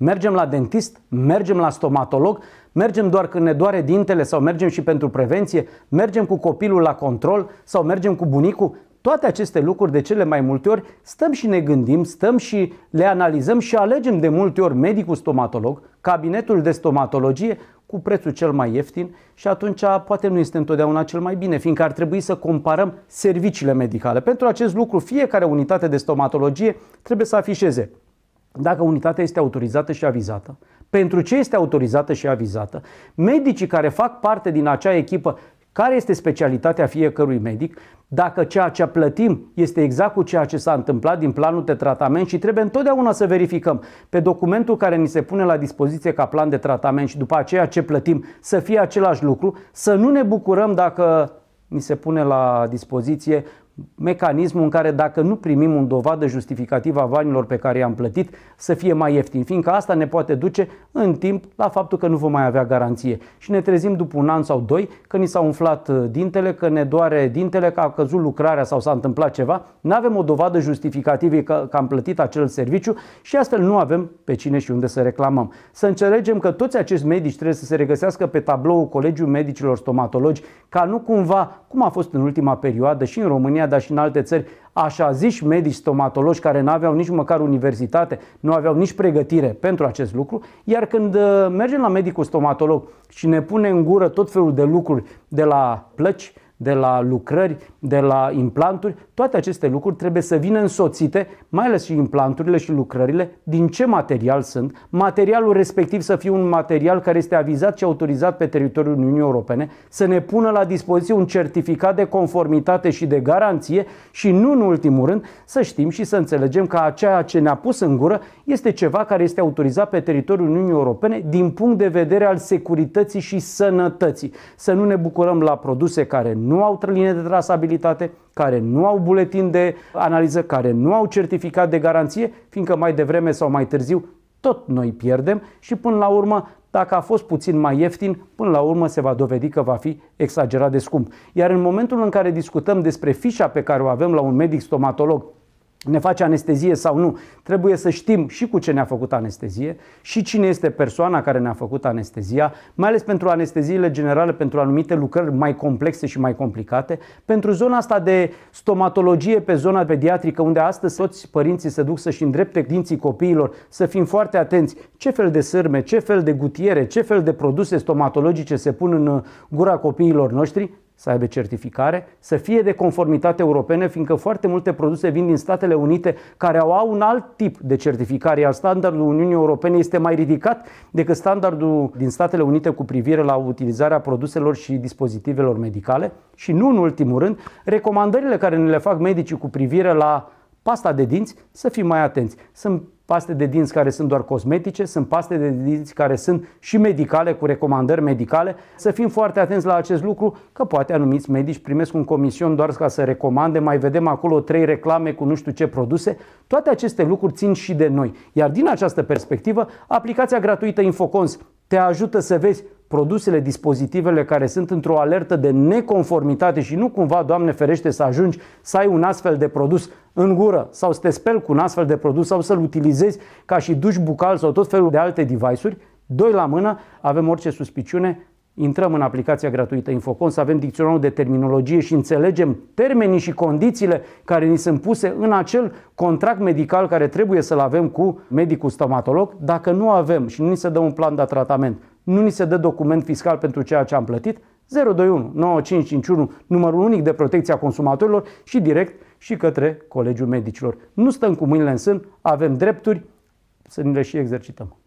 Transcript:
Mergem la dentist, mergem la stomatolog, mergem doar când ne doare dintele sau mergem și pentru prevenție, mergem cu copilul la control sau mergem cu bunicul. Toate aceste lucruri de cele mai multe ori stăm și ne gândim, stăm și le analizăm și alegem de multe ori medicul stomatolog, cabinetul de stomatologie cu prețul cel mai ieftin și atunci poate nu este întotdeauna cel mai bine, fiindcă ar trebui să comparăm serviciile medicale. Pentru acest lucru, fiecare unitate de stomatologie trebuie să afișeze dacă unitatea este autorizată și avizată, pentru ce este autorizată și avizată, medicii care fac parte din acea echipă, care este specialitatea fiecărui medic, dacă ceea ce plătim este exact cu ceea ce s-a întâmplat din planul de tratament și trebuie întotdeauna să verificăm pe documentul care ni se pune la dispoziție ca plan de tratament și după aceea ce plătim să fie același lucru, să nu ne bucurăm dacă ni se pune la dispoziție mecanismul în care dacă nu primim un dovadă justificativă a banilor pe care i-am plătit, să fie mai ieftin, fiindcă asta ne poate duce în timp la faptul că nu vom mai avea garanție. Și ne trezim după un an sau doi că ni s-a umflat uh, dintele, că ne doare dintele, că a căzut lucrarea sau s-a întâmplat ceva, nu avem o dovadă justificativă că, că am plătit acel serviciu și astfel nu avem pe cine și unde să reclamăm. Să înțelegem că toți acești medici trebuie să se regăsească pe tabloul Colegiul Medicilor Stomatologi ca nu cumva cum a fost în ultima perioadă și în România, dar și în alte țări, așa zici medici stomatologi care nu aveau nici măcar universitate, nu aveau nici pregătire pentru acest lucru, iar când uh, mergem la medicul stomatolog și ne pune în gură tot felul de lucruri de la plăci, de la lucrări, de la implanturi, toate aceste lucruri trebuie să vină însoțite, mai ales și implanturile și lucrările, din ce material sunt, materialul respectiv să fie un material care este avizat și autorizat pe teritoriul Uniunii Europene, să ne pună la dispoziție un certificat de conformitate și de garanție și nu în ultimul rând să știm și să înțelegem că ceea ce ne-a pus în gură este ceva care este autorizat pe teritoriul Uniunii Europene din punct de vedere al securității și sănătății. Să nu ne bucurăm la produse care nu au trăline de trasabilitate, care nu au buletin de analiză, care nu au certificat de garanție, fiindcă mai devreme sau mai târziu tot noi pierdem și până la urmă dacă a fost puțin mai ieftin, până la urmă se va dovedi că va fi exagerat de scump. Iar în momentul în care discutăm despre fișa pe care o avem la un medic stomatolog, ne face anestezie sau nu. Trebuie să știm și cu ce ne-a făcut anestezie și cine este persoana care ne-a făcut anestezia, mai ales pentru anesteziile generale, pentru anumite lucrări mai complexe și mai complicate. Pentru zona asta de stomatologie, pe zona pediatrică, unde astăzi toți părinții se duc să-și îndrepte dinții copiilor, să fim foarte atenți ce fel de sârme, ce fel de gutiere, ce fel de produse stomatologice se pun în uh, gura copiilor noștri, să aibă certificare, să fie de conformitate europene, fiindcă foarte multe produse vin din Statele Unite care au un alt tip de certificare, iar standardul Uniunii Europene este mai ridicat decât standardul din Statele Unite cu privire la utilizarea produselor și dispozitivelor medicale. Și nu în ultimul rând, recomandările care ne le fac medicii cu privire la pasta de dinți, să fim mai atenți. Sunt paste de dinți care sunt doar cosmetice, sunt paste de dinți care sunt și medicale, cu recomandări medicale. Să fim foarte atenți la acest lucru, că poate anumiți medici primesc un comision doar ca să recomande, mai vedem acolo trei reclame cu nu știu ce produse. Toate aceste lucruri țin și de noi. Iar din această perspectivă, aplicația gratuită Infocons te ajută să vezi produsele, dispozitivele care sunt într-o alertă de neconformitate și nu cumva, Doamne ferește, să ajungi să ai un astfel de produs în gură sau să te speli cu un astfel de produs sau să-l utilizezi ca și duș bucal sau tot felul de alte device-uri, doi la mână, avem orice suspiciune intrăm în aplicația gratuită Infocon, să avem dicționarul de terminologie și înțelegem termenii și condițiile care ni sunt puse în acel contract medical care trebuie să-l avem cu medicul stomatolog. Dacă nu avem și nu ni se dă un plan de tratament, nu ni se dă document fiscal pentru ceea ce am plătit, 021 9551, numărul unic de protecție a consumatorilor și direct și către Colegiul Medicilor. Nu stăm cu mâinile în sân, avem drepturi să ne le și exercităm.